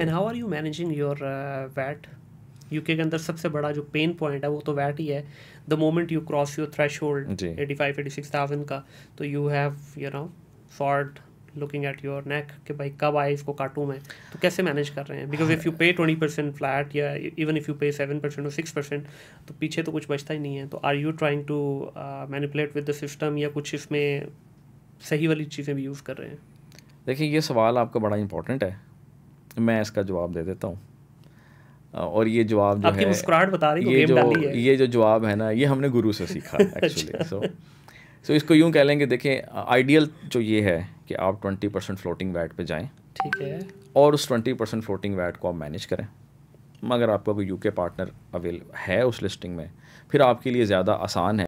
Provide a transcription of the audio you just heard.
And how are you managing your VAT UK के अंदर सबसे बड़ा जो पेन पॉइंट है वो तो वैट ही है the moment you cross your threshold eighty five eighty six thousand का तो you have you know forward looking at your neck कि भाई कब आए इसको काटूँ मैं तो कैसे मैनेज कर रहे हैं because if you pay twenty percent flat या even if you pay seven percent और सिक्स परसेंट तो पीछे तो कुछ बचता ही नहीं है तो are you trying to manipulate with the system या कुछ इसमें सही वाली चीज़ें भी यूज़ कर रहे हैं देखिए ये सवाल आपका बड़ा इंपॉर्टेंट है मैं इसका जवाब दे देता हूँ और ये जवाब जो है मुस्कुराहट बता रही ये जो है। ये जो जवाब है ना ये हमने गुरु से सीखा एक्चुअली सो सो इसको यूँ कह लेंगे देखें आइडियल जो ये है कि आप ट्वेंटी परसेंट फ्लोटिंग वैट पे जाएं ठीक है और उस ट्वेंटी परसेंट फ्लोटिंग वैट को आप मैनेज करें मगर आपका कोई यूके पार्टनर अवेल है उस लिस्टिंग में फिर आपके लिए ज़्यादा आसान है